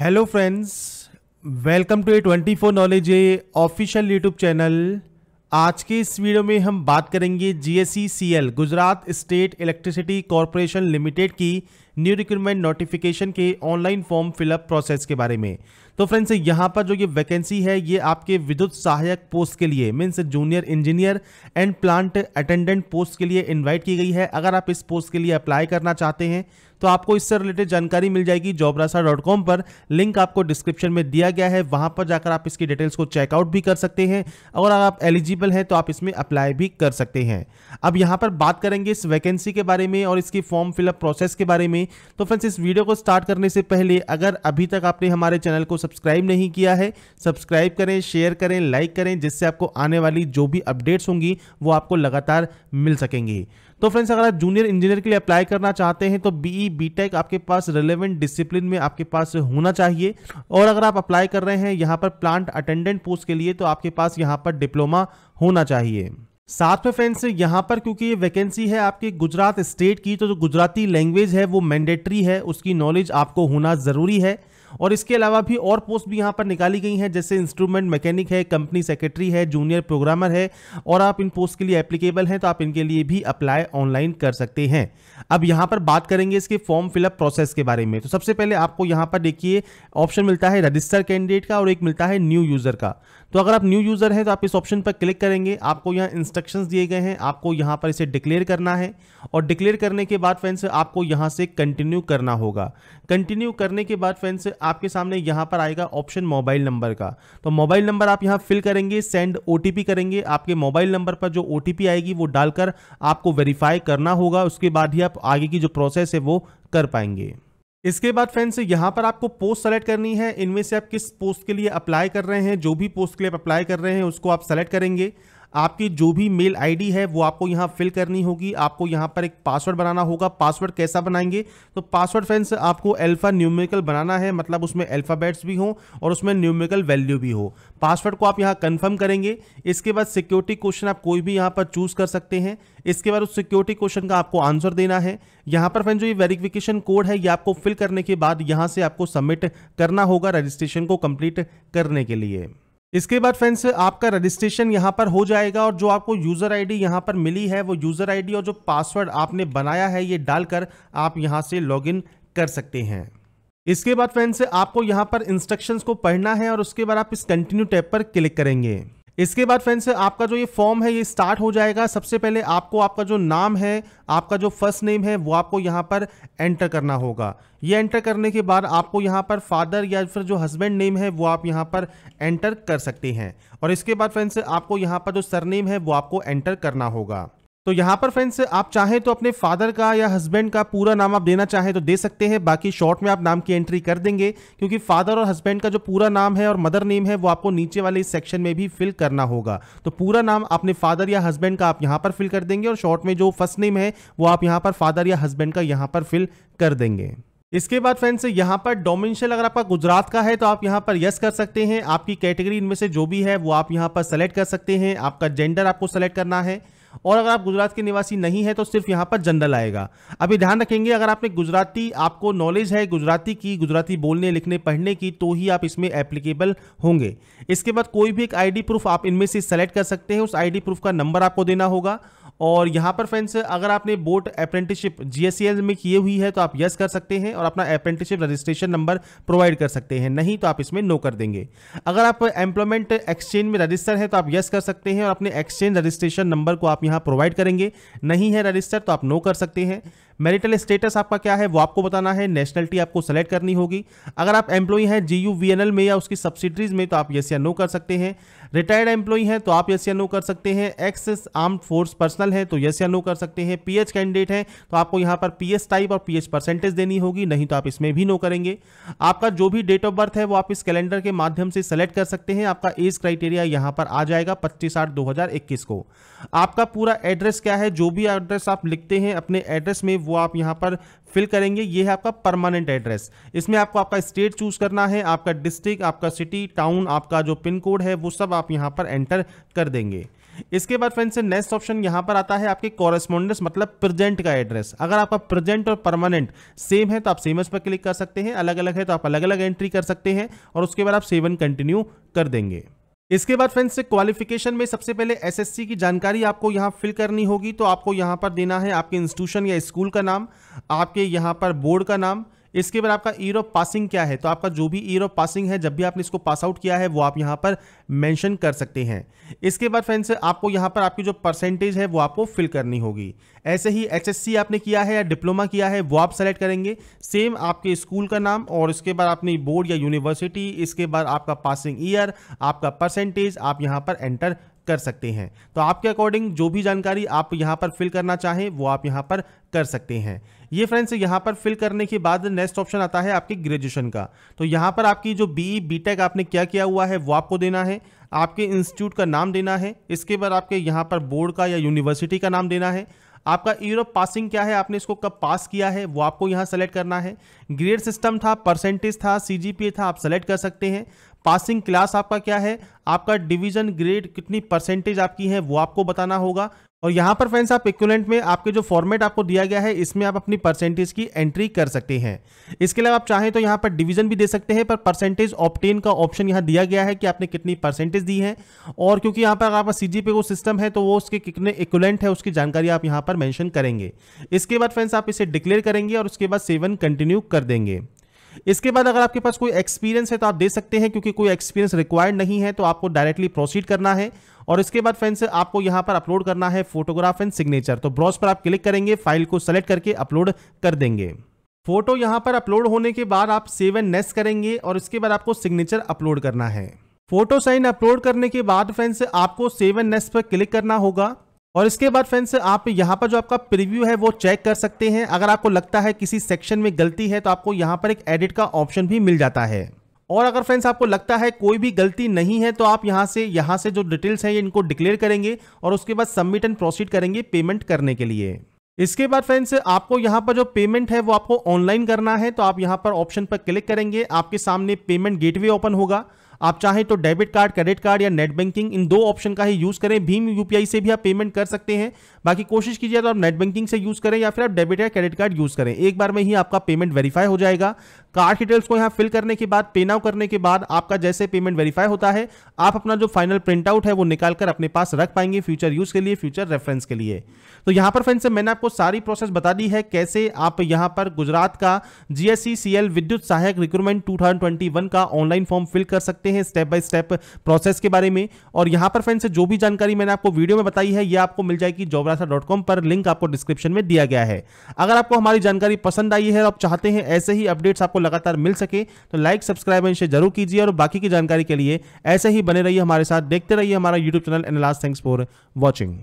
hello friends welcome to A twenty four knowledge a official YouTube channel आज के इस video में हम बात करेंगे G e Gujarat state electricity corporation limited की न्यू रिक्रूटमेंट नोटिफिकेशन के ऑनलाइन फॉर्म फिलअप प्रोसेस के बारे में तो फ्रेंड्स यहाँ पर जो ये वैकेंसी है ये आपके विद्युत सहायक पोस्ट के लिए means junior engineer and plant attendant post के लिए इन्वाइट की गई है अगर आप इस पोस्ट के लिए अप्लाई करना चाहते हैं तो आपको इससे रिलेटेड जानकारी मिल जाएगी जॉबरासा पर लिंक आपको डिस्क्रिप्शन में दिया गया है वहां पर जाकर आप इसकी डिटेल्स को चेकआउट भी कर सकते हैं और अगर आप एलिजिबल हैं तो आप इसमें अप्लाई भी कर सकते हैं अब यहाँ पर बात करेंगे इस वैकेंसी के बारे में और इसकी फॉर्म फिलअप प्रोसेस के बारे में तो फ्रेंड्स इस वीडियो को स्टार्ट करने से पहले अगर अभी तक आपने हमारे चैनल को सब्सक्राइब नहीं किया है सब्सक्राइब करें शेयर करें लाइक करें जिससे आपको आने वाली जो भी अपडेट्स होंगी वो आपको लगातार मिल सकेंगी तो फ्रेंड्स अगर आप जूनियर इंजीनियर के लिए अप्लाई करना चाहते हैं तो बीई बीटेक e, आपके पास रिलेवेंट डिसिप्लिन में आपके पास होना चाहिए और अगर आप अप्लाई कर रहे हैं यहाँ पर प्लांट अटेंडेंट पोस्ट के लिए तो आपके पास यहाँ पर डिप्लोमा होना चाहिए साथ में फ्रेंड्स यहाँ पर क्योंकि ये वैकेंसी है आपके गुजरात स्टेट की तो जो गुजराती लैंग्वेज है वो मैंडेटरी है उसकी नॉलेज आपको होना ज़रूरी है और इसके अलावा भी और पोस्ट भी यहाँ पर निकाली गई हैं जैसे इंस्ट्रूमेंट मैकेनिक है कंपनी सेक्रेटरी है जूनियर प्रोग्रामर है और आप इन पोस्ट के लिए एप्लीकेबल हैं तो आप इनके लिए भी अप्लाई ऑनलाइन कर सकते हैं अब यहाँ पर बात करेंगे इसके फॉर्म फिलअप प्रोसेस के बारे में तो सबसे पहले आपको यहाँ पर देखिए ऑप्शन मिलता है रजिस्टर कैंडिडेट का और एक मिलता है न्यू यूज़र का तो अगर आप न्यू यूज़र हैं तो आप इस ऑप्शन पर क्लिक करेंगे आपको यहाँ इंस्ट्रक्शंस दिए गए हैं आपको यहाँ पर इसे डिक्लेयर करना है और डिक्लेयर करने के बाद फ्रेंड्स आपको यहाँ से कंटिन्यू करना होगा कंटिन्यू करने के बाद फ्रेंड्स आपके सामने यहाँ पर आएगा ऑप्शन मोबाइल नंबर का तो मोबाइल नंबर आप यहाँ फिल करेंगे सेंड ओ करेंगे आपके मोबाइल नंबर पर जो ओ आएगी वो डालकर आपको वेरीफाई करना होगा उसके बाद ही आप आगे की जो प्रोसेस है वो कर पाएंगे इसके बाद फ्रेंड्स यहाँ पर आपको पोस्ट सेलेक्ट करनी है इनमें से आप किस पोस्ट के लिए अप्लाई कर रहे हैं जो भी पोस्ट के लिए आप अप्लाई कर रहे हैं उसको आप सेलेक्ट करेंगे आपकी जो भी मेल आईडी है वो आपको यहाँ फिल करनी होगी आपको यहाँ पर एक पासवर्ड बनाना होगा पासवर्ड कैसा बनाएंगे तो पासवर्ड फ्रेंड्स आपको अल्फा न्यूमेरिकल बनाना है मतलब उसमें अल्फ़ाबेट्स भी हों और उसमें न्यूमेरिकल वैल्यू भी हो पासवर्ड को आप यहाँ कन्फर्म करेंगे इसके बाद सिक्योरिटी क्वेश्चन आप कोई भी यहाँ पर चूज़ कर सकते हैं इसके बाद उस सिक्योरिटी क्वेश्चन का आपको आंसर देना है यहाँ पर फ्रेंड जो ये वेरिफिकेशन कोड है ये आपको फिल करने के बाद यहाँ से आपको सबमिट करना होगा रजिस्ट्रेशन को कम्प्लीट करने के लिए इसके बाद फ्रेंड्स आपका रजिस्ट्रेशन यहां पर हो जाएगा और जो आपको यूज़र आईडी यहाँ पर मिली है वो यूज़र आईडी और जो पासवर्ड आपने बनाया है ये डालकर आप यहाँ से लॉगिन कर सकते हैं इसके बाद फ्रेंड्स आपको यहाँ पर इंस्ट्रक्शंस को पढ़ना है और उसके बाद आप इस कंटिन्यू टैब पर क्लिक करेंगे इसके बाद फ्रेंड्स आपका जो ये फॉर्म है ये स्टार्ट हो जाएगा सबसे पहले आपको आपका जो नाम है आपका जो फर्स्ट नेम है वो आपको यहाँ पर एंटर करना होगा ये एंटर करने के बाद आपको यहाँ पर फादर या फिर जो हस्बैंड नेम है वो आप यहाँ पर एंटर कर सकते हैं और इसके बाद फ्रेंड्स आपको यहाँ पर जो सरनेम है वो आपको एंटर करना होगा तो यहाँ पर फ्रेंड्स आप चाहें तो अपने फादर का या हस्बैंड का पूरा नाम आप देना चाहें तो दे सकते हैं बाकी शॉर्ट में आप नाम की एंट्री कर देंगे क्योंकि फादर और हस्बैंड का जो पूरा नाम है और मदर नेम है वो आपको नीचे वाले इस सेक्शन में भी फिल करना होगा तो पूरा नाम अपने फादर या हस्बैंड का आप यहाँ पर फिल कर देंगे और शॉर्ट में जो फर्स्ट नेम है वो आप यहाँ पर फादर या हस्बैंड का यहाँ पर फिल कर देंगे इसके बाद फ्रेंड्स यहाँ पर डोमिनशियल अगर आपका गुजरात का है तो आप यहाँ पर यस कर सकते हैं आपकी कैटेगरी इनमें से जो भी है वो आप यहाँ पर सेलेक्ट कर सकते हैं आपका जेंडर आपको सेलेक्ट करना है और अगर आप गुजरात के निवासी नहीं है तो सिर्फ यहाँ पर जनरल आएगा अभी ध्यान रखेंगे अगर आपने गुजराती आपको नॉलेज है गुजराती की गुजराती बोलने लिखने पढ़ने की तो ही आप इसमें एप्लीकेबल होंगे इसके बाद कोई भी एक आईडी प्रूफ आप इनमें से सेलेक्ट कर सकते हैं उस आईडी प्रूफ का नंबर आपको देना होगा और यहाँ पर फ्रेंड्स अगर आपने बोट अप्रेंटिसशिप जीएससीएल में किए हुई है तो आप यस कर सकते हैं और अपना अप्रेंटिसशिप रजिस्ट्रेशन नंबर प्रोवाइड कर सकते हैं नहीं तो आप इसमें नो कर देंगे अगर आप एम्प्लॉयमेंट एक्सचेंज में रजिस्टर है तो आप यस कर सकते हैं और अपने एक्सचेंज रजिस्ट्रेशन नंबर को आप यहाँ प्रोवाइड करेंगे नहीं है रजिस्टर तो आप नो कर सकते हैं मैरिटल स्टेटस आपका क्या है वो आपको बताना है नेशनलिटी आपको सेलेक्ट करनी होगी अगर आप एम्प्लॉई हैं G U V N L में या उसकी सब्सिडरीज में तो आप यस या नो कर सकते हैं रिटायर्ड एम्प्लॉई हैं तो आप यस या नो कर सकते हैं एक्स आर्म फोर्स पर्सनल है तो यस या नो कर सकते हैं पीएच कैंडिडेट हैं तो आपको यहाँ पर पीएच टाइप और पीएच परसेंटेज देनी होगी नहीं तो आप इसमें भी नो करेंगे आपका जो भी डेट ऑफ बर्थ है वो आप इस कैलेंडर के माध्यम से सेलेक्ट कर सकते हैं आपका एज क्राइटेरिया यहाँ पर आ जाएगा पच्चीस आठ दो को आपका पूरा एड्रेस क्या है जो भी एड्रेस आप लिखते हैं अपने एड्रेस में वो आप यहाँ पर फिल करेंगे ये है आपका परमानेंट एड्रेस इसमें आपको आपका स्टेट चूज करना है आपका डिस्ट्रिक्ट आपका सिटी टाउन आपका जो पिन कोड है वो सब आप यहाँ पर एंटर कर देंगे इसके बाद फ्रेंड्स नेक्स्ट ऑप्शन यहां पर आता है आपके कॉरेस्पॉन्डेंस मतलब प्रेजेंट का एड्रेस अगर आपका प्रेजेंट और परमानेंट सेम है तो आप सेम पर क्लिक कर सकते हैं अलग अलग है तो आप अलग अलग एंट्री कर सकते हैं और उसके बाद आप सेवन कंटिन्यू कर देंगे इसके बाद फ्रेंड्स क्वालिफिकेशन में सबसे पहले एसएससी की जानकारी आपको यहाँ फिल करनी होगी तो आपको यहाँ पर देना है आपके इंस्टीट्यूशन या स्कूल का नाम आपके यहाँ पर बोर्ड का नाम इसके बाद आपका ईयर ऑफ पासिंग क्या है तो आपका जो भी ईयर ऑफ पासिंग है जब भी आपने इसको पास आउट किया है वो आप यहाँ पर मेंशन कर सकते हैं इसके बाद फ्रेंड्स आपको यहाँ पर आपकी जो परसेंटेज है वो आपको फिल करनी होगी ऐसे ही एचएससी आपने किया है या डिप्लोमा किया है वो आप सेलेक्ट करेंगे सेम आपके स्कूल का नाम और इसके बाद आपने बोर्ड या यूनिवर्सिटी इसके बाद आपका पासिंग ईयर आपका परसेंटेज आप यहाँ पर एंटर कर सकते हैं तो आपके अकॉर्डिंग जो भी जानकारी आप यहाँ पर फिल करना चाहें वो आप यहाँ पर कर सकते हैं ये फ्रेंड्स यहाँ पर फिल करने के बाद नेक्स्ट ऑप्शन आता है आपके ग्रेजुएशन का तो यहाँ पर आपकी जो बी बी टेक आपने क्या किया हुआ है वो आपको देना है आपके इंस्टीट्यूट का नाम देना है इसके बाद आपके यहाँ पर बोर्ड का या यूनिवर्सिटी का नाम देना है आपका ईयर ऑफ पासिंग क्या है आपने इसको कब पास किया है वो आपको यहाँ सेलेक्ट करना है ग्रेड सिस्टम था परसेंटेज था सीजीपीए था आप सेलेक्ट कर सकते हैं पासिंग क्लास आपका क्या है आपका डिवीजन ग्रेड कितनी परसेंटेज आपकी है वो आपको बताना होगा और यहाँ पर फ्रेंड्स आप इक्वलेंट में आपके जो फॉर्मेट आपको दिया गया है इसमें आप अपनी परसेंटेज की एंट्री कर सकते हैं इसके अलावा आप चाहें तो यहाँ पर डिवीजन भी दे सकते हैं पर परसेंटेज ऑप्टेन का ऑप्शन यहाँ दिया गया है कि आपने कितनी परसेंटेज दी है और क्योंकि यहाँ पर आपका सी वो सिस्टम है तो वो उसके कितने इक्वलेंट है उसकी जानकारी आप यहाँ पर मैंशन करेंगे इसके बाद फ्रेंड्स आप इसे डिक्लेयर करेंगे और उसके बाद सेवन कंटिन्यू कर देंगे इसके बाद अगर आपके पास कोई एक्सपीरियंस है तो आप दे सकते हैं क्योंकि कोई एक्सपीरियंस रिक्वायर्ड नहीं है तो आपको डायरेक्टली प्रोसीड करना है और इसके बाद फ्रेंड्स आपको यहां पर अपलोड करना है फोटोग्राफ एंड सिग्नेचर तो ब्रॉस पर आप क्लिक करेंगे फाइल को सेलेक्ट करके अपलोड कर देंगे फोटो यहां पर अपलोड होने के बाद आप सेव एंड नेस करेंगे और इसके बाद आपको सिग्नेचर अपलोड करना है फोटो साइन अपलोड करने के बाद फ्रेंड्स आपको सेवन नेस पर क्लिक करना होगा और इसके बाद फ्रेंड्स आप यहाँ पर जो आपका प्रीव्यू है वो चेक कर सकते हैं अगर आपको लगता है किसी सेक्शन में गलती है तो आपको यहाँ पर एक एडिट का ऑप्शन भी मिल जाता है और अगर फ्रेंड्स आपको लगता है कोई भी गलती नहीं है तो आप यहाँ से यहाँ से जो डिटेल्स हैं इनको डिक्लेयर करेंगे और उसके बाद सबमिट एंड प्रोसीड करेंगे पेमेंट करने के लिए इसके बाद फ्रेंड्स आपको यहाँ पर जो पेमेंट है वो आपको ऑनलाइन करना है तो आप यहाँ पर ऑप्शन पर क्लिक करेंगे आपके सामने पेमेंट गेटवे ओपन होगा आप चाहे तो डेबिट कार्ड क्रेडिट कार्ड या नेट बैंकिंग इन दो ऑप्शन का ही यूज़ करें भीम यूपीआई से भी आप पेमेंट कर सकते हैं बाकी कोशिश कीजिए तो आप नेट बैंकिंग से यूज़ करें या फिर आप डेबिट या क्रेडिट कार्ड यूज़ करें एक बार में ही आपका पेमेंट वेरीफाई हो जाएगा कार्ड डिटेल्स को यहाँ फिल करने के बाद पे नाउ करने के बाद आपका जैसे पेमेंट वेरीफाई होता है आप अपना जो फाइनल प्रिंट आउट है वो निकाल कर अपने पास रख पाएंगे फ्यूचर यूज के लिए फ्यूचर रेफरेंस के लिए तो यहाँ पर फ्रेंड्स मैंने आपको सारी प्रोसेस बता दी है कैसे आप यहाँ पर गुजरात का जीएससी सीएल विद्युत सहायक रिक्रूटमेंट टू का ऑनलाइन फॉर्म फिल कर सकते हैं स्टेप बाय स्टेप प्रोसेस के बारे में और यहाँ पर फ्रेंड्स जो भी जानकारी मैंने आपको वीडियो में बताई है ये आपको मिल जाएगी जॉबरासा पर लिंक आपको डिस्क्रिप्शन में दिया गया है अगर आपको हमारी जानकारी पसंद आई है और आप चाहते हैं ऐसे ही अपडेट्स आपको लगातार मिल सके तो लाइक सब्सक्राइब एंड शेयर जरूर कीजिए और बाकी की जानकारी के लिए ऐसे ही बने रहिए हमारे साथ देखते रहिए हमारा YouTube channel and last thanks for watching